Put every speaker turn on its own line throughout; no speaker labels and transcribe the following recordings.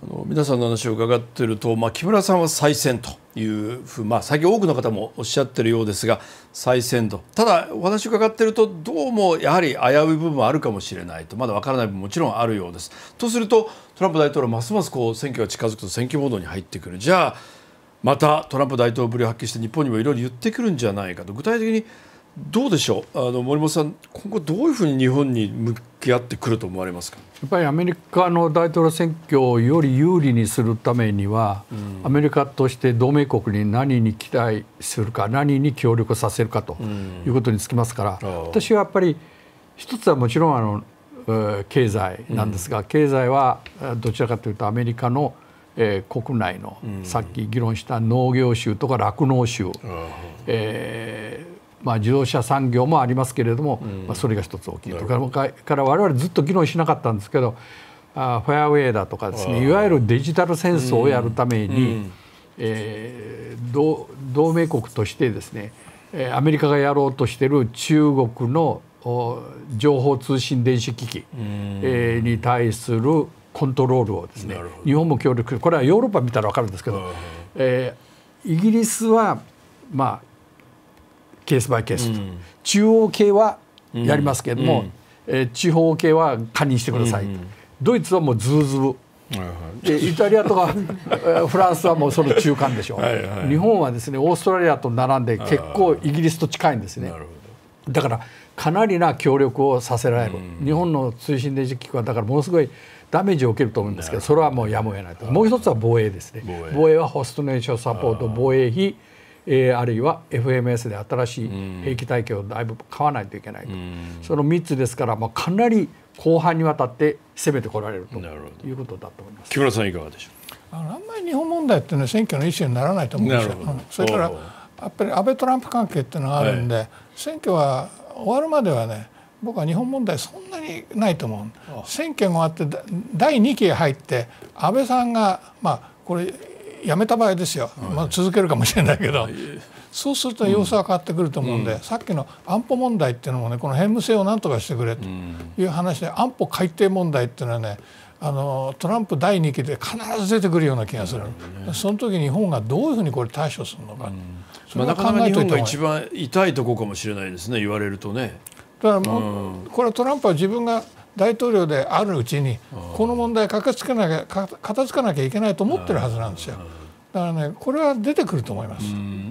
あの皆さんの話を伺ってると、まあ、木村さんは再選というふう、まあ、最近多くの方もおっしゃってるようですが再選とただお話を伺ってるとどうもやはり危うい部分はあるかもしれないとまだ分からない部分もちろんあるようです。とするとトランプ大統領ますますこう選挙が近づくと選挙モードに入ってくるじゃあまたトランプ大統領ぶりを発揮して日本にもいろいろ言ってくるんじゃないかと具体的にどうでしょうあの森本さん今後どういうふうに日本に向き合ってくると思われますか
やっぱりアメリカの大統領選挙をより有利にするためには、うん、アメリカとして同盟国に何に期待するか何に協力させるかということにつきますから、うん、私はやっぱり一つはもちろんあの経済なんですが、うん、経済はどちらかというとアメリカのえー、国内の、さっき議論した農業州とか酪農州、えーまあ、自動車産業もありますけれども、まあ、それが一つ大きいとかから我々ずっと議論しなかったんですけどあフェアウェイだとかですねいわゆるデジタル戦争をやるために、えー、同同盟国としてですねアメリカがやろうとしている中国の情報通信電子機器に対するコントロールをですね日本も協力これはヨーロッパ見たら分かるんですけど、えイギリスはまあケースバイケース、うん、中央系はやりますけれども、うん、えー、地方系は加任してください、うん、ドイツはもうズーズブ。イタリアとかフランスはもうその中間でしょはい、日本はですねオーストラリアと並んで結構イギリスと近いんですねだからかなりな協力をさせられる、うん、日本の通信電磁機器はだからものすごいダメージを受けると思うんですけどそれはもうやむを得ないともう一つは防衛ですね防衛はホストネーションサポート防衛費えー、あるいは FMS で新しい兵器体系をだいぶ買わないといけないと、その3つですから、まあ、かなり後半にわたって攻めてこられるということだと思います木村さんいかがでし
ょうあのあんまり日本問題っていうのは選挙の一種にならないと思うんですよ。それからやっぱり安倍トランプ関係っていうのがあるんで、はい、選挙は終わるまではね僕は日本問題そんなにないと思う選挙が終わって第2期入って安倍さんがまあこれやめた場合ですよ、まあ、続けるかもしれないけど、そうすると様子は変わってくると思うんで、うん、さっきの安保問題っていうのもねこの偏無制をなんとかしてくれという話で、安保改定問題っていうのはねあのトランプ第2期で必ず出てくるような気がする、うん、その時日本がどういうふうにこれ対処するのか、うん、まあ、なかなか日本が一
番痛いところかもしれないですね言われるとね。だからも
う、これはトランプは自分が大統領であるうちにこの問題かつけなきゃ
片付かなきゃいけないと思ってるはずなんですよ。だからね、
これは出てくると思いま
す。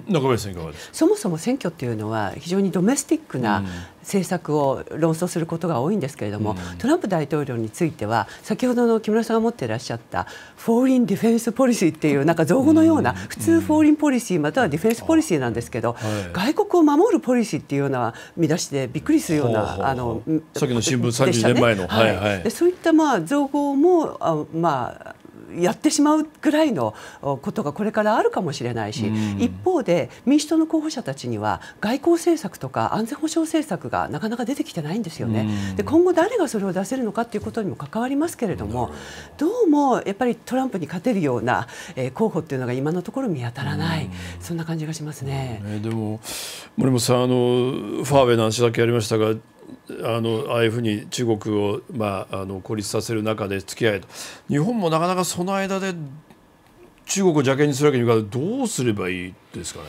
中林さんいかがですそもそも選挙っていうのは非常にドメスティックな政策を論争することが多いんですけれども、トランプ大統領については先ほどの木村さんが持っていらっしゃったフォーリンディフェンスポリシーっていうなんか造語のような、普通フォーリンポリシーまたはディフェンスポリシーなんですけど、外国を守るポリシーっていうような見出しでびっくりするような、あのさっきの新聞30年前の、はいはい、でそういったまあ造語もあまやってしまうぐらいのことがこれからあるかもしれないし、うん、一方で民主党の候補者たちには外交政策とか安全保障政策がなかなか出てきてないんですよね。うん、で今後誰がそれを出せるのかということにも関わりますけれどもどうもやっぱりトランプに勝てるような、候補というのが今のところ見当たらない、うん、そんな感じがしますね。
ねでも森本さんあのファーウェイの話だけありましたがあのああいうふうに中国を、まあ、あの孤立させる中で付き合えと日本もなか
なかその間で中国を邪険にするわけにいかないどうすればいいですかね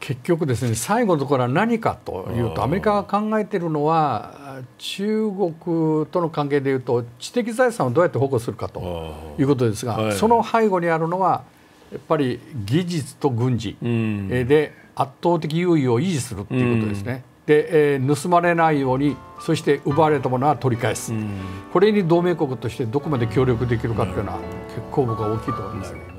結局ですね最後のところは何かというとアメリカが考えているのは中国との関係でいうと知的財産をどうやって保護するかということですが、はい、その背後にあるのはやっぱり技術と軍事で圧倒的優位を維持するということですね。で、えー、盗まれないようにそして奪われたものは取り返す、これに同盟国としてどこまで協力できるかというのは結構僕は大きいと思いま
すね。